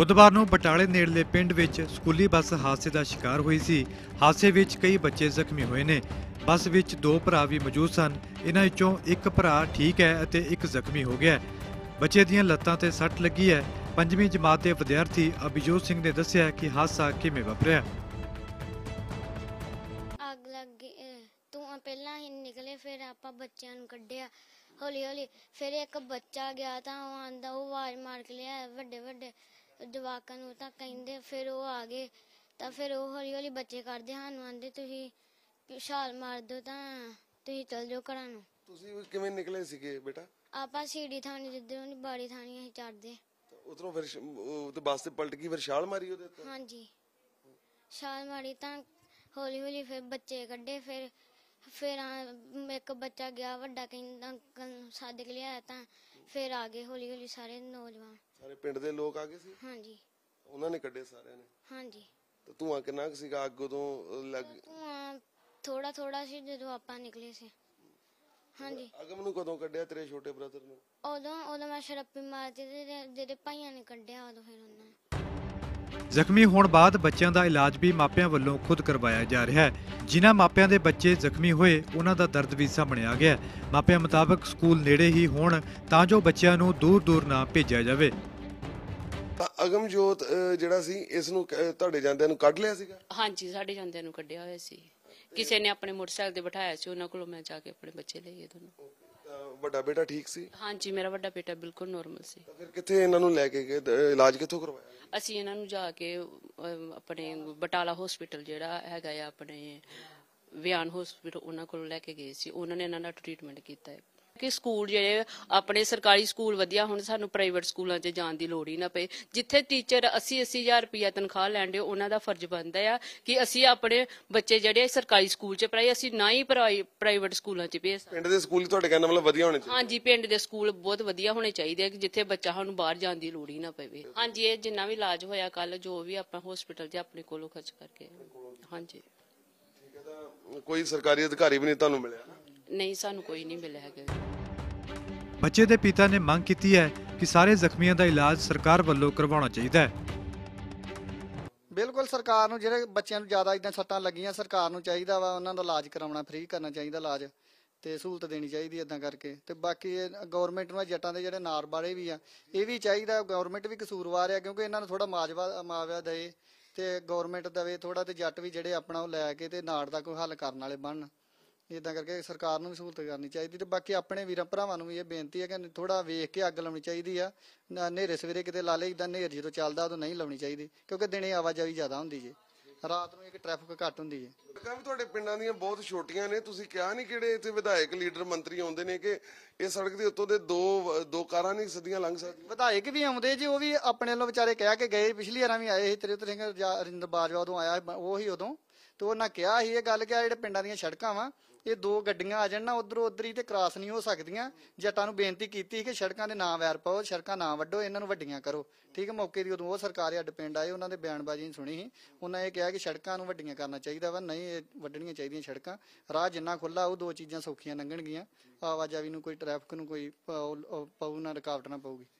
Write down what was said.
ਬੁੱਧਵਾਰ ਨੂੰ ਬਟਾਲੇ ਨੇੜਲੇ ਪਿੰਡ ਵਿੱਚ ਸਕੂਲੀ ਬੱਸ ਹਾਦਸੇ ਦਾ ਸ਼ਿਕਾਰ ਹੋਈ ਸੀ ਹਾਦਸੇ ਵਿੱਚ ਕਈ ਬੱਚੇ ਜ਼ਖਮੀ ਹੋਏ ਨੇ ਬੱਸ ਵਿੱਚ ਦੋ ਭਰਾ ਵੀ ਮੌਜੂਦ ਸਨ ਇਹਨਾਂ ਵਿੱਚੋਂ ਇੱਕ ਭਰਾ ਠੀਕ ਹੈ ਅਤੇ ਇੱਕ ਜ਼ਖਮੀ ਹੋ ਗਿਆ ਬੱਚੇ ਦੀਆਂ ਲੱਤਾਂ ਤੇ ਸੱਟ ਲੱਗੀ ਹੈ ਪੰਜਵੀਂ ਜਮਾਤ ਦੇ ਵਿਦਿਆਰਥੀ ਅਭਿਜੋਤ ਸਿੰਘ ਨੇ ਦੱਸਿਆ ਕਿ ਹਾਦਸਾ ਕਿਵੇਂ ਵਾਪਰਿਆ ਅੱਗ ਲੱਗ ਤੂੰ ਪਹਿਲਾਂ ਹੀ ਨਿਕਲੇ ਫਿਰ ਆਪਾਂ ਬੱਚਿਆਂ ਨੂੰ ਕੱਢਿਆ ਹੌਲੀ ਹੌਲੀ ਫਿਰ ਇੱਕ ਬੱਚਾ ਗਿਆ ਤਾਂ ਉਹ ਆਂਦਾ ਉਹ ਆਵਾਜ਼ ਮਾਰ ਕੇ ਲਿਆ ਵੱਡੇ ਵੱਡੇ ਜਵਾਕਾਂ ਨੂੰ ਤਾਂ ਕਹਿੰਦੇ ਫਿਰ ਉਹ ਆ ਗਏ ਤਾਂ ਫਿਰ ਉਹ ਹੌਲੀ ਹੌਲੀ ਬੱਚੇ ਕਰਦੇ ਹਨ ਆਂਦੇ ਤੁਸੀਂ ਛਾਲ ਮਾਰ ਦਿਓ ਤਾਂ ਤੁਸੀਂ ਚਲ ਜਾਓ ਘਰਾਂ ਨੂੰ ਤੁਸੀਂ ਕਿਵੇਂ ਨਿਕਲੇ ਸੀਗੇ ਬੇਟਾ ਆਪਾਂ ਸੀੜੀ ਥਾਣੀ ਜਿੱਧਰੋਂ ਦੀ ਬਾੜੀ ਥਾਣੀ ਅਸੀਂ ਚੜਦੇ ਉਧਰੋਂ ਫਿਰ ਉਹ ਤੇ ਬਸ ਤੇ ਪਲਟ ਗਈ ਫਿਰ ਛਾਲ ਮਾਰੀ ਉਹਦੇ ਉੱਤੇ ਹਾਂਜੀ ਛਾਲ ਮਾਰੀ ਤਾਂ ਹੌਲੀ ਹੌਲੀ ਫਿਰ ਬੱਚੇ ਕੱਢੇ ਫਿਰ ਫਿਰ ਇੱਕ ਬੱਚਾ ਗਿਆ ਵੱਡਾ ਕਹਿੰਦਾ ਅੰਕਲ ਸੱਦ ਆਇਆ ਤਾਂ ਫਿਰ ਆ ਗਏ ਹੌਲੀ ਹੌਲੀ ਸਾਰੇ ਨੌਜਵਾਨ ਸਾਰੇ ਪਿੰਡ ਦੇ ਲੋਕ ਆ ਗਏ ਸੀ ਹਾਂਜੀ ਉਹਨਾਂ ਨੇ ਕੱਢੇ ਸਾਰਿਆਂ ਨੇ ਹਾਂਜੀ ਤੇ ਧੂਆ ਕਿੰਨਾ ਕੁ ਸੀਗਾ ਅੱਗ ਤੋਂ ਲੱਗ ਥੋੜਾ ਥੋੜਾ ਸੀ ਜਦੋਂ ਆਪਾਂ ਨਿਕਲੇ ਸੀ ਹਾਂਜੀ ਅਗਮ ਨੂੰ ਕਦੋਂ ਕੱਢਿਆ ਤੇਰੇ ਛੋਟੇ ਬ੍ਰਦਰ ਨੂੰ ਉਦੋਂ ਉਦੋਂ ਮੈਂ ਸ਼ਰਾਬੀ ਮਾਰਦੇ ਤੇ ਜਿਹੜੇ- ਜਿਹੜੇ ਭਾਈਆਂ ਨੇ ਕੱਢਿਆ ਉਦੋਂ ਫਿਰ ਉਹਨਾਂ ਨੇ। ਜ਼ਖਮੀ ਹੋਣ ਬਾਅਦ ਬੱਚਿਆਂ ਦਾ ਇਲਾਜ ਵੀ ਮਾਪਿਆਂ ਵੱਲੋਂ ਖੁਦ ਕਰਵਾਇਆ ਜਾ ਰਿਹਾ ਹੈ ਜਿਨ੍ਹਾਂ ਮਾਪਿਆਂ ਦੇ ਬੱਚੇ ਜ਼ਖਮੀ ਹੋਏ ਉਹਨਾਂ ਦਾ ਦਰਦ ਵੀ ਸਾਹਮਣੇ ਆ ਗਿਆ ਮਾਪਿਆਂ ਮੁਤਾਬਕ ਸਕੂਲ ਨੇੜੇ ਹੀ ਹੋਣ ਤਾਂ ਜੋ ਬੱਚਿਆਂ ਨੂੰ ਦੂਰ-ਦੂਰ ਨਾ ਭੇਜਿਆ ਜਾਵੇ ਅਗਮਜੋਤ ਜਿਹੜਾ ਸੀ ਇਸ ਨੂੰ ਤੁਹਾਡੇ ਜਾਂਦਿਆਂ ਨੂੰ ਕੱਢ ਲਿਆ ਸੀਗਾ ਹਾਂਜੀ ਸਾਡੇ ਜਾਂਦਿਆਂ ਨੂੰ ਕੱਢਿਆ ਹੋਇਆ ਸੀ ਕਿਸੇ ਨੇ ਆਪਣੇ ਮੋਟਰਸਾਈਕਲ ਤੇ ਬਿਠਾਇਆ ਸੀ ਉਹਨਾਂ ਕੋਲੋਂ ਮੈਂ ਜਾ ਕੇ ਆਪਣੇ ਬੱਚੇ ਇਹ ਦੋਨੋਂ ਵੱਡਾ ਬੇਟਾ ਠੀਕ ਸੀ ਹਾਂਜੀ ਮੇਰਾ ਵੱਡਾ ਬੇਟਾ ਬਿਲਕੁਲ ਨੋਰਮਲ ਸੀ ਫਿਰ ਕਿੱਥੇ ਇਹਨਾਂ ਨੂੰ ਲੈ ਕੇ ਗਏ ਇਲਾਜ ਕਿੱਥੋਂ ਕਰਵਾਇਆ ਅਸੀਂ ਇਹਨਾਂ ਨੂੰ ਜਾ ਕੇ ਆਪਣੇ ਬਟਾਲਾ ਹਸਪੀਟਲ ਜਿਹੜਾ ਹੈਗਾ ਆ ਆਪਣੇ ਵਿਆਨ ਹਸਪੀਟਲ ਉਹਨਾਂ ਕੋਲ ਲੈ ਕੇ ਗਏ ਸੀ ਉਹਨਾਂ ਨੇ ਇਹਨਾਂ ਦਾ ਟ੍ਰੀਟਮੈਂਟ ਕੀਤਾ ਹੈ ਕਿ ਸਕੂਲ ਜਿਹੜੇ ਆਪਣੇ ਸਰਕਾਰੀ ਸਕੂਲ ਵਧੀਆ ਹੁਣ ਸਾਨੂੰ ਪ੍ਰਾਈਵੇਟ ਸਕੂਲਾਂ 'ਚ ਜਾਣ ਦੀ ਲੋੜ ਹੀ ਨਾ ਪਏ ਜਿੱਥੇ ਟੀਚਰ 80 80000 ਰੁਪਇਆ ਤਨਖਾਹ ਲੈਂਦੇ ਉਹਨਾਂ ਦਾ ਫਰਜ਼ ਬਣਦਾ ਆ ਕਿ ਅਸੀਂ ਆਪਣੇ ਬੱਚੇ ਜਿਹੜੇ ਸਰਕਾਰੀ ਸਕੂਲ 'ਚ ਪੜਾਈ ਅਸੀਂ ਨਾ ਹੀ ਪ੍ਰਾਈਵੇਟ ਸਕੂਲਾਂ 'ਚ ਭੇਜ ਸਕਦੇ ਪਿੰਡ ਦੇ ਸਕੂਲ ਤੁਹਾਡੇ ਕਹਿੰਦੇ ਮਤਲਬ ਵਧੀਆ ਹੋਣੇ ਚਾਹੀਦੇ ਹਾਂਜੀ ਪਿੰਡ ਦੇ ਸਕੂਲ ਬਹੁਤ ਵਧੀਆ ਹੋਣੇ ਚਾਹੀਦੇ ਆ ਕਿ ਜਿੱਥੇ ਬੱਚਾ ਸਾਨੂੰ ਬਾਹਰ ਜਾਣ ਦੀ ਲੋੜ ਹੀ ਨਾ ਪਵੇ ਹਾਂਜੀ ਇਹ ਜਿੰਨਾ ਵੀ ਇਲਾਜ ਹੋਇਆ ਕੱਲ ਜੋ ਵੀ ਆਪਾਂ ਹਸਪੀਟਲ 'ਚ ਆਪਣੇ ਕੋਲੋਂ ਖਰਚ ਕਰਕੇ ਹਾਂਜੀ ਠੀਕ ਹੈ ਕੋਈ ਸਰਕਾਰੀ ਅਧਿਕਾਰੀ ਵੀ ਨਹੀਂ ਤੁਹਾਨੂੰ ਮਿਲਿਆ ਨਹੀਂ ਸਾਨੂੰ ਕੋਈ ਨਹੀਂ ਮਿਲਿਆ ਹੈਗਾ ਬੱਚੇ ਦੇ ਪਿਤਾ ਨੇ ਮੰਗ ਕੀਤੀ ਹੈ ਕਿ ਸਾਰੇ ਜ਼ਖਮੀਆਂ ਦਾ ਇਲਾਜ ਸਰਕਾਰ ਵੱਲੋਂ ਕਰਵਾਉਣਾ ਚਾਹੀਦਾ ਹੈ ਬਿਲਕੁਲ ਸਰਕਾਰ ਨੂੰ ਜਿਹੜੇ ਬੱਚਿਆਂ ਨੂੰ ਜ਼ਿਆਦਾ ਇਦਾਂ ਸੱਟਾਂ ਲੱਗੀਆਂ ਸਰਕਾਰ ਨੂੰ ਚਾਹੀਦਾ ਵਾ ਉਹਨਾਂ ਦਾ ਇਲਾਜ ਕਰਾਉਣਾ ਫ੍ਰੀ ਕਰਨਾ ਚਾਹੀਦਾ ਇਲਾਜ ਤੇ ਸਹੂਲਤ ਦੇਣੀ ਚਾਹੀਦੀ ਇਦਾਂ ਕਰਕੇ ਤੇ ਬਾਕੀ ਗਵਰਨਮੈਂਟ ਨੂੰ ਜੱਟਾਂ ਦੇ ਜਿਹੜੇ ਨਾਰ ਬਾਰੇ ਵੀ ਆ ਇਹ ਵੀ ਚਾਹੀਦਾ ਗਵਰਨਮੈਂਟ ਵੀ ਕਸੂਰਵਾਰ ਆ ਕਿਉਂਕਿ ਇਹਨਾਂ ਨੂੰ ਥੋੜਾ ਮਾਜਵਾ ਮਾਵਿਆ ਦੇ ਤੇ ਗਵਰਨਮੈਂਟ ਦਵੇ ਥੋੜਾ ਤੇ ਜੱਟ ਵੀ ਜਿਹੜੇ ਆਪਣਾ ਉਹ ਲੈ ਕੇ ਤੇ ਨਾੜ ਦਾ ਕੋਈ ਹੱਲ ਕਰਨ ਵਾਲੇ ਬਣਨ ਇਦਾਂ ਕਰਕੇ ਸਰਕਾਰ ਨੂੰ ਵੀ ਸਹੂਲਤ ਕਰਨੀ ਚਾਹੀਦੀ ਤੇ ਬਾਕੀ ਆਪਣੇ ਵੀਰਾਂ ਭਰਾਵਾਂ ਨੂੰ ਵੀ ਇਹ ਬੇਨਤੀ ਹੈ ਕਿ ਥੋੜਾ ਵੇਖ ਕੇ ਅੱਗ ਲਾਉਣੀ ਚਾਹੀਦੀ ਆ ਨੇਰੇ ਸਵੇਰੇ ਕਿਤੇ ਲਾ ਲਈ ਇਦਾਂ ਨੇਰ ਜਦੋਂ ਚੱਲਦਾ ਉਦੋਂ ਨਹੀਂ ਲਾਉਣੀ ਚਾਹੀਦੀ ਕਿਉਂਕਿ ਦਿਨੇ ਆਵਾਜਾਈ ਜ਼ਿਆਦਾ ਹੁੰਦੀ ਜੀ ਰਾਤ ਨੂੰ ਇੱਕ ਟ੍ਰੈਫਿਕ ਘੱਟ ਹੁੰਦੀ ਹੈ ਸੜਕਾਂ ਵੀ ਤੁਹਾਡੇ ਪਿੰਡਾਂ ਦੀਆਂ ਬਹੁਤ ਛੋਟੀਆਂ ਨੇ ਤੁਸੀਂ ਕਿਹਾ ਨਹੀਂ ਕਿਹੜੇ ਇੱਥੇ ਵਿਧਾਇਕ ਲੀਡਰ ਮੰਤਰੀ ਆਉਂਦੇ ਨੇ ਕਿ ਇਹ ਸੜਕ ਦੇ ਉੱਤੋਂ ਦੇ ਦੋ ਦੋ ਕਾਰਾਂ ਨਹੀਂ ਸਦੀਆਂ ਲੰਘ ਸਕਦੀਆਂ ਵਿਧਾਇਕ ਵੀ ਆਉਂਦੇ ਜੀ ਉਹ ਵੀ ਆਪਣੇ ਵੱਲੋਂ ਵਿਚਾਰੇ ਕਹਿ ਕੇ ਗਏ ਪਿਛਲੀ ਵਾਰਾਂ ਵੀ ਆਏ ਸੀ ਤੇਰੇ ਸਿੰਘ ਰਿੰਦਰ ਬਾਜਵਾ ਉਦੋਂ ਆਇਆ ਉਹ ਹੀ ਉਦੋਂ ਤੇ ਉਹਨਾਂ ਕਿਹਾ ਸੀ ਇਹ ਗੱਲ ਕਿ ਜਿਹੜੇ ਪਿੰਡਾਂ ਦੀਆਂ ਸੜਕਾਂ ਵਾ ਇਹ ਦੋ ਗੱਡੀਆਂ ਆ ਜਾਣ ਨਾ ਉਧਰੋਂ ਉਧਰੀ ਤੇ ਕ੍ਰਾਸ ਨਹੀਂ ਹੋ ਸਕਦੀਆਂ ਜੱਟਾਂ ਨੂੰ ਬੇਨਤੀ ਕੀਤੀ ਕਿ ਸੜਕਾਂ ਦੇ ਨਾਂ ਵੈਰ ਪਾਓ ਸੜਕਾਂ ਨਾ ਵੱਡੋ ਇਹਨਾਂ ਨੂੰ ਵੱਡੀਆਂ ਕਰੋ ਠੀਕ ਹੈ ਮੌਕੇ ਦੀ ਉਦੋਂ ਉਹ ਸਰਕਾਰ ਅੱਡ ਪਿੰਡ ਆਏ ਉਹਨਾਂ ਦੇ ਬਿਆਨਬਾਜ਼ੀ ਨਹੀਂ ਸੁਣੀ ਸੀ ਉਹਨਾਂ ਇਹ ਕਿਹਾ ਕਿ ਸੜਕਾਂ ਨੂੰ ਵੱਡੀਆਂ ਕਰਨਾ ਚਾਹੀਦਾ ਵਾ ਨਹੀਂ ਇਹ ਵੱਡਣੀਆਂ ਚਾਹੀਦੀਆਂ ਸੜਕਾਂ ਰਾਹ ਜਿੰਨਾ ਖੁੱਲਾ ਉਹ ਦੋ ਚੀਜ਼ਾਂ ਸੌਖੀਆਂ ਲੰਘਣਗੀਆਂ ਆਵਾਜਾਵੀ ਨੂੰ ਕੋਈ ਟ੍ਰੈਫਿਕ ਨੂੰ ਕੋਈ ਪਾਉ ਨਾ ਰੁਕਾਵਟ ਨਾ ਪਾਉਗੀ